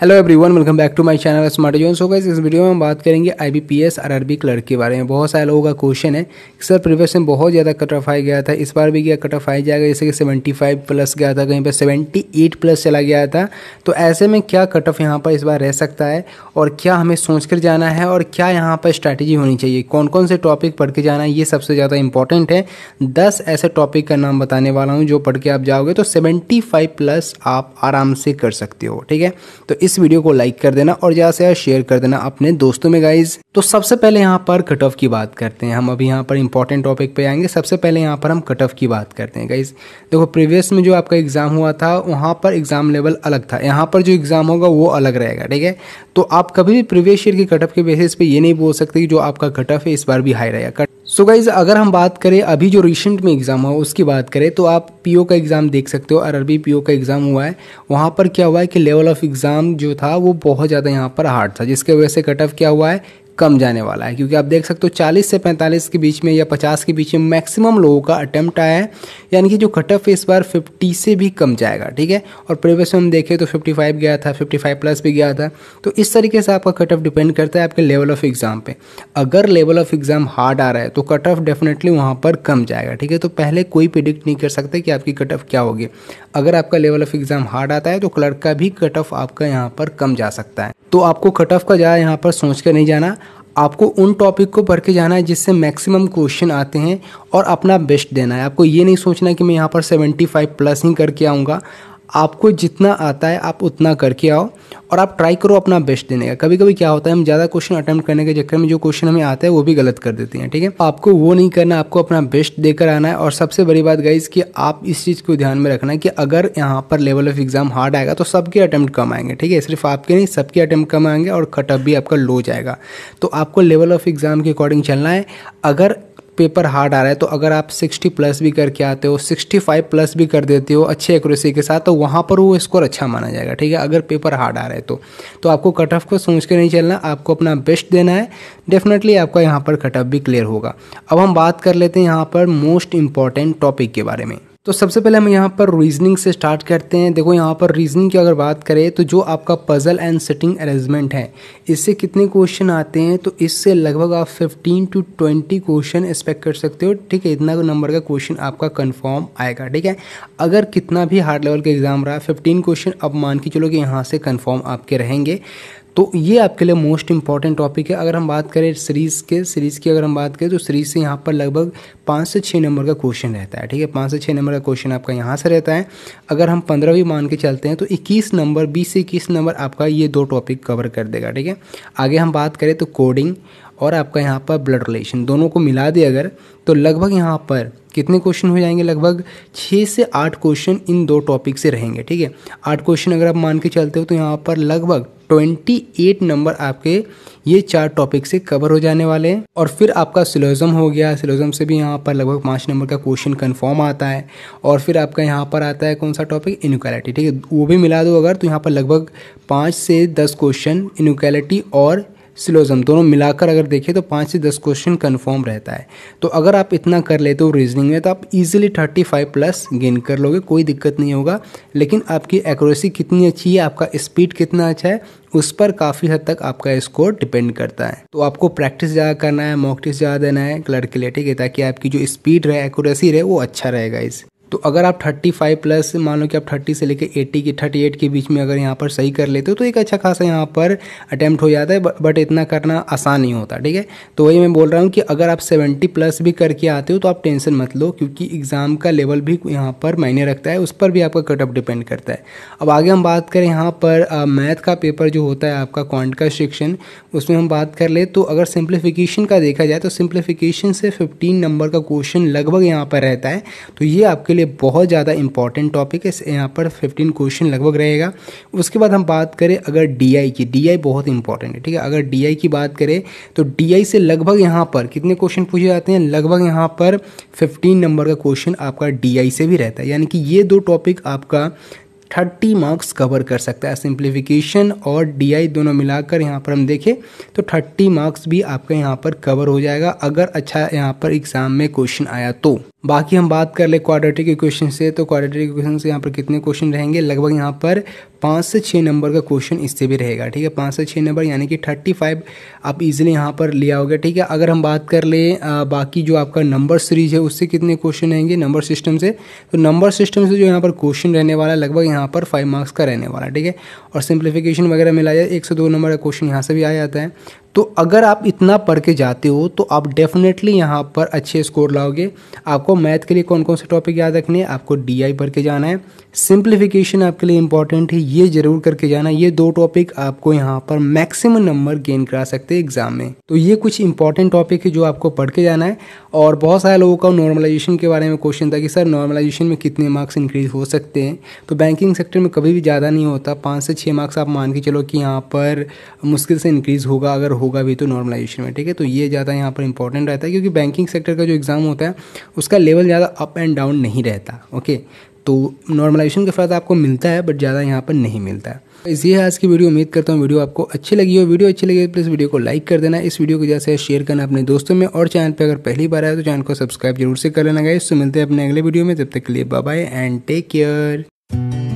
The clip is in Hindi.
hello everyone welcome back to my channel smart zone so guys इस वीडियो में हम बात करेंगे आईबीपीएस आरआरबी क्लर्क के बारे में बहुत सारे लोगों का क्वेश्चन है सर प्रीवियस में बहुत ज़्यादा कट ऑफ आया गया था इस बार भी क्या कट ऑफ आया जाएगा जैसे कि 75 प्लस गया था कहीं पर 78 प्लस चला गया था तो ऐसे में क्या कट ऑफ यहाँ पर इस बार रह सकता है और क्या हमें सोच कर जाना है और क्या यहाँ पर स्ट्रैटेजी होनी चाहिए कौन कौन से टॉपिक पढ़ के जाना है ये सबसे ज़्यादा इंपॉर्टेंट है दस ऐसे टॉपिक का नाम बताने वाला हूँ जो पढ़ के आप जाओगे तो सेवेंटी प्लस आप आराम से कर सकते हो ठीक है तो इस वीडियो को लाइक कर देना और ज़्यादा से ज़्यादा शेयर कर देना अपने दोस्तों में गाइज तो सबसे पहले यहाँ पर कट ऑफ की बात करते हैं हम अभी यहाँ पर इंपॉर्टेंट टॉपिक पे आएंगे सबसे पहले यहाँ पर हम कट ऑफ की बात करते हैं गाइज देखो प्रीवियस में जो आपका एग्ज़ाम हुआ था वहाँ पर एग्ज़ाम लेवल अलग था यहाँ पर जो एग्ज़ाम होगा वो अलग रहेगा ठीक है तो आप कभी भी प्रीवियस ईयर के कटअप के बेसिस पे ये नहीं बोल सकते कि जो आपका कटअप है इस बार भी हाई रहेगा कट सो गाइज अगर हम बात करें अभी जो रिसेंट में एग्ज़ाम हुआ उसकी बात करें तो आप पीओ का एग्ज़ाम देख सकते हो अरबी पीओ का एग्ज़ाम हुआ है वहाँ पर क्या हुआ है कि लेवल ऑफ एग्ज़ाम जो था वो बहुत ज़्यादा यहाँ पर हार्ड था जिसके वजह से कट ऑफ क्या हुआ है कम जाने वाला है क्योंकि आप देख सकते हो 40 से 45 के बीच में या 50 के बीच में मैक्सिमम लोगों का अटैम्प्ट आया है यानी कि जो कट ऑफ इस बार 50 से भी कम जाएगा ठीक है और प्रीवियस हम देखें तो 55 गया था 55 प्लस भी गया था तो इस तरीके से आपका कट ऑफ डिपेंड करता है आपके लेवल ऑफ एग्ज़ाम पर अगर लेवल ऑफ एग्ज़ाम हार्ड आ रहा है तो कट ऑफ डेफिनेटली वहाँ पर कम जाएगा ठीक है तो पहले कोई प्रिडिक्ट नहीं कर सकते कि आपकी कट ऑफ क्या होगी अगर आपका लेवल ऑफ एग्ज़ाम हार्ड आता है तो क्लर्क का भी कट ऑफ आपका यहाँ पर कम जा सकता है तो आपको कट ऑफ का ज़्यादा यहाँ पर सोच कर नहीं जाना आपको उन टॉपिक को पढ़ के जाना है जिससे मैक्सिमम क्वेश्चन आते हैं और अपना बेस्ट देना है आपको ये नहीं सोचना कि मैं यहाँ पर सेवेंटी फाइव प्लस ही करके आऊँगा आपको जितना आता है आप उतना करके आओ और आप ट्राई करो अपना बेस्ट देने का कभी कभी क्या होता है हम ज़्यादा क्वेश्चन अटैम्प्ट करने के चक्कर में जो क्वेश्चन हमें आता है वो भी गलत कर देते हैं ठीक है आपको वो नहीं करना आपको अपना बेस्ट देकर आना है और सबसे बड़ी बात गई कि आप इस चीज़ को ध्यान में रखना है कि अगर यहाँ पर लेवल ऑफ एग्जाम हार्ड आएगा तो सबके अटैम्प्ट कम आएंगे ठीक है सिर्फ आपके नहीं सबके अटैम्प्ट कम आएंगे और कटअप भी आपका लो जाएगा तो आपको लेवल ऑफ एग्जाम के अकॉर्डिंग चलना है अगर पेपर हार्ड आ रहा है तो अगर आप 60 प्लस भी करके आते हो 65 प्लस भी कर देते हो अच्छे एक्यूरेसी के साथ तो वहाँ पर वो स्कोर अच्छा माना जाएगा ठीक है अगर पेपर हार्ड आ रहा है तो तो आपको कट ऑफ को सोच के नहीं चलना आपको अपना बेस्ट देना है डेफिनेटली आपका यहाँ पर कट ऑफ भी क्लियर होगा अब हम बात कर लेते हैं यहाँ पर मोस्ट इंपॉर्टेंट टॉपिक के बारे में तो सबसे पहले हम यहाँ पर रीजनिंग से स्टार्ट करते हैं देखो यहाँ पर रीजनिंग की अगर बात करें तो जो आपका पजल एंड सेटिंग अरेंजमेंट है इससे कितने क्वेश्चन आते हैं तो इससे लगभग आप 15 टू 20 क्वेश्चन एक्सपेक्ट कर सकते हो ठीक है इतना नंबर का क्वेश्चन आपका कंफर्म आएगा ठीक है अगर कितना भी हार्ड लेवल का एग्ज़ाम रहा फिफ्टीन क्वेश्चन अब मान के चलो कि यहाँ से कन्फर्म आपके रहेंगे तो ये आपके लिए मोस्ट इंपॉर्टेंट टॉपिक है अगर हम बात करें सीरीज़ के सीरीज़ की अगर हम बात करें तो सीरीज़ से यहाँ पर लगभग पाँच से छः नंबर का क्वेश्चन रहता है ठीक है पाँच से छः नंबर का क्वेश्चन आपका यहाँ से रहता है अगर हम पंद्रहवीं मान के चलते हैं तो इक्कीस नंबर बीस से इक्कीस नंबर आपका ये दो टॉपिक कवर कर देगा ठीक है आगे हम बात करें तो कोडिंग और आपका यहाँ पर ब्लड रिलेशन दोनों को मिला दे अगर तो लगभग यहाँ पर कितने क्वेश्चन हो जाएंगे लगभग छः से आठ क्वेश्चन इन दो टॉपिक से रहेंगे ठीक है आठ क्वेश्चन अगर आप मान के चलते हो तो यहाँ पर लगभग ट्वेंटी एट नंबर आपके ये चार टॉपिक से कवर हो जाने वाले हैं और फिर आपका सिलोजम हो गया सिलोजम से भी यहाँ पर लगभग पाँच नंबर का क्वेश्चन कन्फर्म आता है और फिर आपका यहाँ पर आता है कौन सा टॉपिक इनक्वालिटी ठीक है वो भी मिला दो अगर तो यहाँ पर लगभग पाँच से दस क्वेश्चन इनक्वालिटी और सिलोजम दोनों मिलाकर अगर देखें तो पाँच से दस क्वेश्चन कन्फर्म रहता है तो अगर आप इतना कर लेते हो रीजनिंग में तो आप easily thirty five plus gain कर लोगे कोई दिक्कत नहीं होगा लेकिन आपकी एक्यूरेसी कितनी अच्छी है आपका स्पीड कितना अच्छा है उस पर काफ़ी हद तक आपका स्कोर डिपेंड करता है तो आपको प्रैक्टिस ज़्यादा करना है मॉक टेस्ट ज़्यादा देना है क्लर्क के लिए ठीक है ताकि आपकी जो स्पीड रहे एक्यूरेसी रहे वो अच्छा रहेगा इस तो अगर आप 35 प्लस मान लो कि आप 30 से लेकर 80 की 38 के बीच में अगर यहाँ पर सही कर लेते हो तो एक अच्छा खासा यहाँ पर अटैम्प्ट हो जाता है बट इतना करना आसान नहीं होता ठीक है तो वही मैं बोल रहा हूँ कि अगर आप 70 प्लस भी करके आते हो तो आप टेंशन मत लो क्योंकि एग्ज़ाम का लेवल भी यहाँ पर मायने रखता है उस पर भी आपका कटअप डिपेंड करता है अब आगे हम बात करें यहाँ पर मैथ का पेपर जो होता है आपका क्वांट का शिक्षण उसमें हम बात कर ले तो अगर सिंप्लीफिकेशन का देखा जाए तो सिंप्लीफिकेशन से फिफ्टीन नंबर का क्वेश्चन लगभग यहाँ पर रहता है तो ये आपके लिए बहुत ज़्यादा इंपॉर्टेंट टॉपिक है यहाँ पर फिफ्टीन क्वेश्चन लगभग रहेगा उसके बाद हम बात करें अगर डी की डी बहुत इंपॉर्टेंट है ठीक है अगर डी की बात करें तो डी से लगभग यहाँ पर कितने क्वेश्चन पूछे जाते हैं लगभग यहाँ पर फिफ्टीन नंबर का क्वेश्चन आपका डी से भी रहता है यानी कि ये दो टॉपिक आपका थर्टी मार्क्स कवर कर सकता है सिंप्लीफिकेशन और डीआई दोनों मिलाकर यहाँ पर हम देखें तो थर्टी मार्क्स भी आपका यहाँ पर कवर हो जाएगा अगर अच्छा यहाँ पर एग्जाम में क्वेश्चन आया तो बाकी हम बात कर ले क्वाड्रेटिक इक्वेशन से तो क्वाड्रेटिक इक्वेशन से यहाँ पर कितने क्वेश्चन रहेंगे लगभग यहाँ पर पाँच से छः नंबर का क्वेश्चन इससे भी रहेगा ठीक है पाँच से छः नंबर यानी कि थर्टी फाइव आप इजीली यहाँ पर ले आओगे ठीक है अगर हम बात कर लें बाकी जो आपका नंबर सीरीज है उससे कितने क्वेश्चन रहेंगे नंबर सिस्टम से तो नंबर सिस्टम से जो यहाँ पर क्वेश्चन रहने वाला है लगभग यहाँ पर फाइव मार्क्स का रहने वाला ठीक है और सिंप्लीफिकेशन वगैरह मिला जाए एक से दो नंबर का क्वेश्चन यहाँ से भी आ जाता है तो अगर आप इतना पढ़ के जाते हो तो आप डेफिनेटली यहाँ पर अच्छे स्कोर लाओगे आपको मैथ के लिए कौन कौन से टॉपिक याद रखने हैं आपको डी आई पढ़ के जाना है सिंप्लीफिकेशन आपके लिए इंपॉर्टेंट है ये जरूर करके जाना ये दो टॉपिक आपको यहाँ पर मैक्सिमम नंबर गेन करा सकते हैं एग्जाम में तो ये कुछ इंपॉर्टेंट टॉपिक है जो आपको पढ़ के जाना है और बहुत सारे लोगों का नॉर्मलाइजेशन के बारे में क्वेश्चन था कि सर नॉर्मलाइजेशन में कितने मार्क्स इंक्रीज हो सकते हैं तो बैंकिंग सेक्टर में कभी भी ज़्यादा नहीं होता पाँच से छः मार्क्स आप मान के चलो कि यहाँ पर मुश्किल से इंक्रीज़ होगा अगर हो होगा भी तो नॉर्मलाइजेशन में ठीक है तो ये ज़्यादा यहाँ पर इंपॉर्टेंट रहता है क्योंकि बैंकिंग सेक्टर का जो एग्ज़ाम होता है उसका लेवल ज़्यादा अप एंड डाउन नहीं रहता ओके तो नॉर्मलाइजेशन का फ़ायदा आपको मिलता है बट ज़्यादा यहाँ पर नहीं मिलता है ये है आज की वीडियो उम्मीद करता हूँ वीडियो आपको अच्छी लगी हो वीडियो अच्छी लगी हो प्लीज़ वीडियो को लाइक कर देना इस वीडियो को जैसे शेयर करना अपने दोस्तों में और चैनल पर अगर पहली बार आया तो चैनल को सब्सक्राइब जरूर से कर लेना गाइस तो मिलते हैं अपने अगले वीडियो में तब तक के लिए bye bye and take care